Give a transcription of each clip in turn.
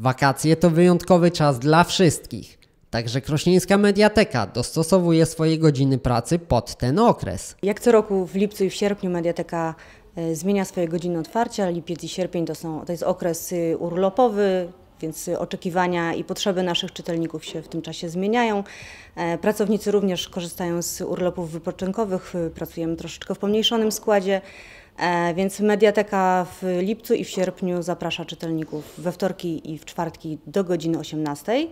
Wakacje to wyjątkowy czas dla wszystkich. Także Krośnieńska Mediateka dostosowuje swoje godziny pracy pod ten okres. Jak co roku w lipcu i w sierpniu Mediateka e, zmienia swoje godziny otwarcia. Lipiec i sierpień to, są, to jest okres y, urlopowy, więc y, oczekiwania i potrzeby naszych czytelników się w tym czasie zmieniają. E, pracownicy również korzystają z urlopów wypoczynkowych, y, pracujemy troszeczkę w pomniejszonym składzie. E, więc Mediateka w lipcu i w sierpniu zaprasza czytelników we wtorki i w czwartki do godziny 18.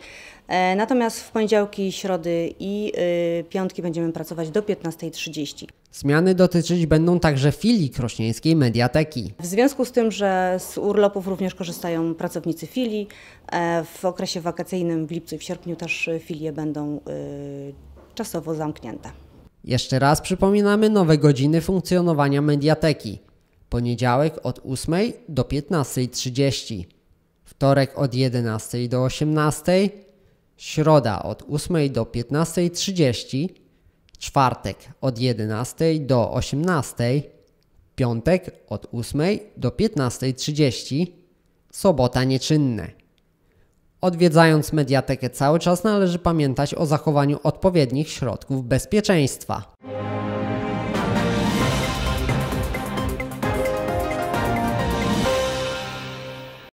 E, natomiast w poniedziałki, środy i y, piątki będziemy pracować do 15.30. Zmiany dotyczyć będą także filii krośnieńskiej mediateki. W związku z tym, że z urlopów również korzystają pracownicy filii, e, w okresie wakacyjnym w lipcu i w sierpniu też filie będą y, czasowo zamknięte. Jeszcze raz przypominamy nowe godziny funkcjonowania Mediateki. Poniedziałek od 8 do 15.30, wtorek od 11 do 18, środa od 8 do 15.30, czwartek od 11 do 18, piątek od 8 do 15.30, sobota nieczynne. Odwiedzając mediatekę cały czas należy pamiętać o zachowaniu odpowiednich środków bezpieczeństwa.